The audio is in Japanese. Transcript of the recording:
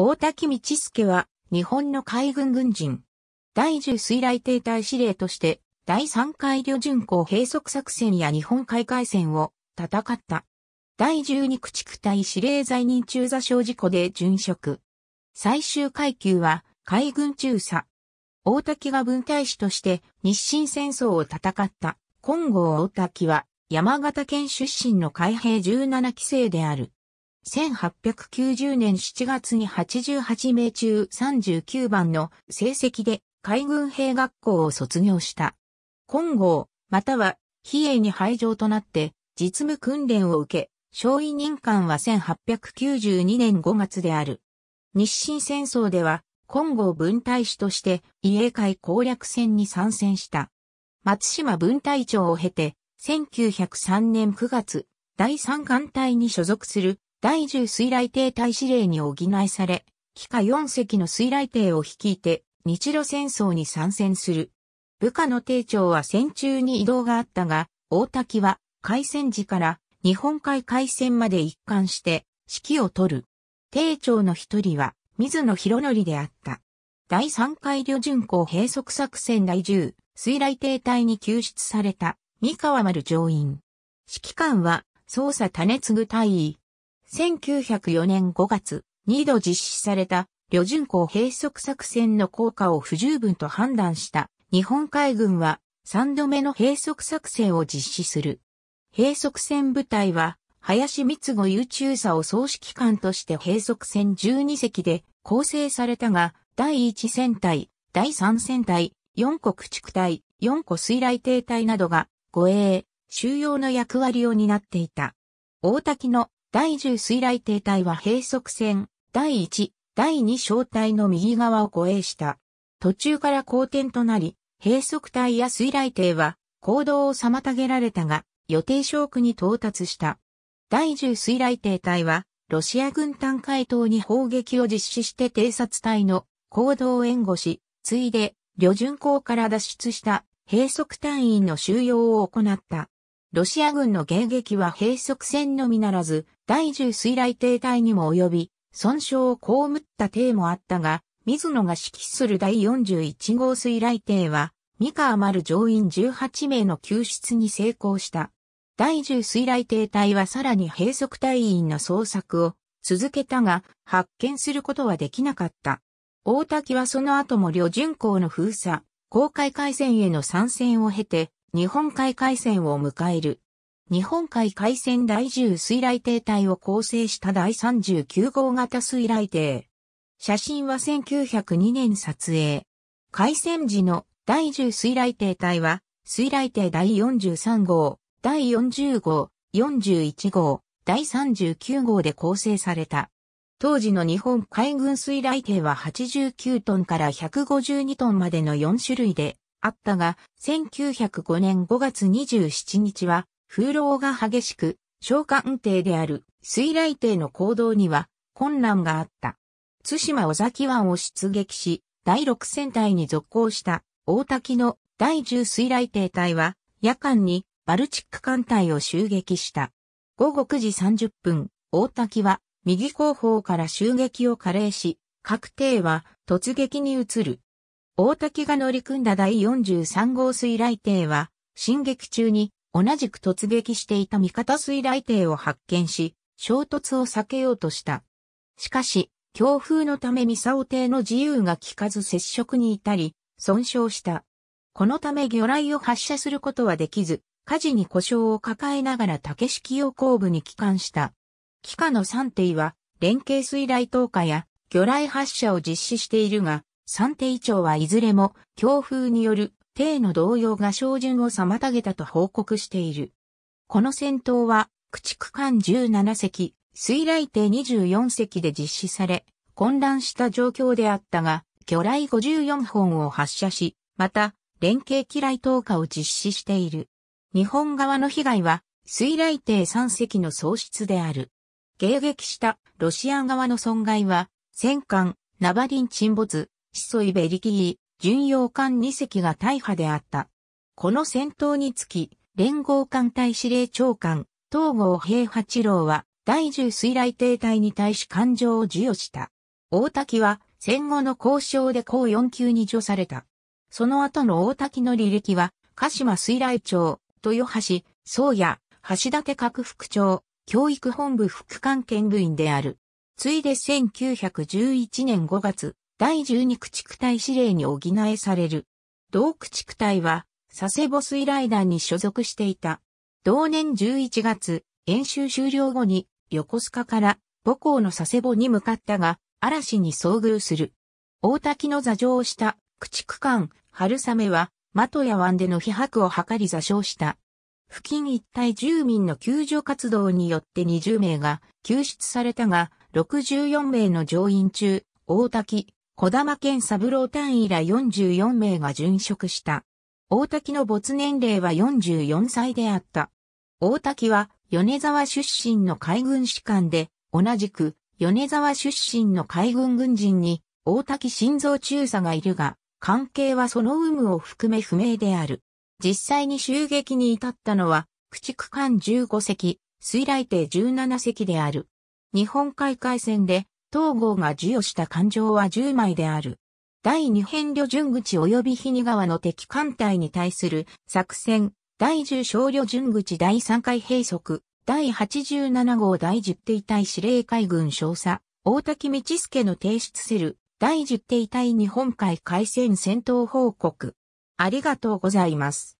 大滝道助は、日本の海軍軍人。第10水雷艇隊司令として、第3回旅巡航閉塞作戦や日本海海戦を戦った。第12駆逐隊司令在任中座小事故で殉職。最終階級は、海軍中佐。大滝が分隊士として日清戦争を戦った金剛大滝は山形県出身の海兵17期生である。1890年7月に88名中39番の成績で海軍兵学校を卒業した。金剛、または、比叡に廃場となって、実務訓練を受け、小委任官は1892年5月である。日清戦争では、金剛分隊士として、異英会攻略戦に参戦した。松島分隊長を経て、1903年9月、第三艦隊に所属する第10水雷艇隊司令に補いされ、機下4隻の水雷艇を率いて、日露戦争に参戦する。部下の艇長は戦中に移動があったが、大滝は海戦時から日本海海戦まで一貫して指揮を取る。艇長の一人は水野博則であった。第3回旅順航閉塞作戦第10水雷艇隊に救出された三河丸上院。指揮官は捜査種継ぐ隊員。1904年5月、2度実施された、旅順港閉塞作戦の効果を不十分と判断した日本海軍は3度目の閉塞作戦を実施する。閉塞戦部隊は林光子優中佐を総指揮官として閉塞戦12隻で構成されたが、第1戦隊、第3戦隊、4個駆逐隊、4個水雷艇隊などが護衛、収容の役割を担っていた。大滝の第10水雷艇隊は閉塞船第1、第2小隊の右側を護衛した。途中から好転となり、閉塞隊や水雷艇は行動を妨げられたが、予定小区に到達した。第10水雷艇隊は、ロシア軍単海島に砲撃を実施して偵察隊の行動を援護し、ついで、旅順港から脱出した閉塞隊員の収容を行った。ロシア軍の迎撃は閉塞戦のみならず、第10水雷艇隊にも及び、損傷を被った艇もあったが、水野が指揮する第41号水雷艇は、三河丸乗員18名の救出に成功した。第10水雷艇隊はさらに閉塞隊員の捜索を続けたが、発見することはできなかった。大滝はその後も旅順港の封鎖、公海海戦への参戦を経て、日本海海戦を迎える。日本海海戦第10水雷艇隊を構成した第39号型水雷艇。写真は1902年撮影。海戦時の第10水雷艇隊は、水雷艇第43号、第40号、41号、第39号で構成された。当時の日本海軍水雷艇は89トンから152トンまでの4種類であったが、1905年5月27日は風浪が激しく、召喚帝である水雷帝の行動には困難があった。津島尾崎湾を出撃し、第6戦隊に続行した大滝の第10水雷帝隊は夜間にバルチック艦隊を襲撃した。午後9時30分、大滝は右後方から襲撃を加齢し、各艇は突撃に移る。大滝が乗り組んだ第43号水雷艇は、進撃中に同じく突撃していた味方水雷艇を発見し、衝突を避けようとした。しかし、強風のためミサオ艇の自由が効かず接触に至り、損傷した。このため魚雷を発射することはできず、火事に故障を抱えながら竹式を後部に帰還した。機下の3艇は、連携水雷投下や魚雷発射を実施しているが、3艇長はいずれも強風による帝の動揺が照準を妨げたと報告している。この戦闘は、駆逐艦17隻、水雷艇24隻で実施され、混乱した状況であったが、魚雷54本を発射し、また、連携機雷投下を実施している。日本側の被害は、水雷艇3隻の喪失である。迎撃したロシア側の損害は、戦艦、ナバリン沈没、シソイベリキー、巡洋艦2隻が大破であった。この戦闘につき、連合艦隊司令長官、東郷平八郎は、第10水雷艇隊に対し艦上を授与した。大滝は、戦後の交渉で高4級に除された。その後の大滝の履歴は、鹿島水雷町、豊橋、宗谷、橋立各副長、教育本部副官研部員である。ついで1911年5月、第十二駆逐隊司令に補えされる。同駆逐隊は、佐世保水雷団に所属していた。同年11月、演習終了後に、横須賀から母校の佐世保に向かったが、嵐に遭遇する。大滝の座上した駆逐艦、春雨は、的や湾での飛迫を図り座礁した。付近一帯住民の救助活動によって20名が救出されたが、64名の乗員中、大滝、小玉健三郎単位ら44名が殉職した。大滝の没年齢は44歳であった。大滝は米沢出身の海軍士官で、同じく米沢出身の海軍軍人に大滝心臓中佐がいるが、関係はその有無を含め不明である。実際に襲撃に至ったのは、駆逐艦15隻、水雷艇17隻である。日本海海戦で東郷が授与した感情は10枚である。第二編旅順口及び日に川の敵艦隊に対する作戦、第10旅順口第3回閉塞、第87号第10艇隊司令海軍少佐、大滝道助の提出する第10艇隊日本海海戦戦闘報告。ありがとうございます。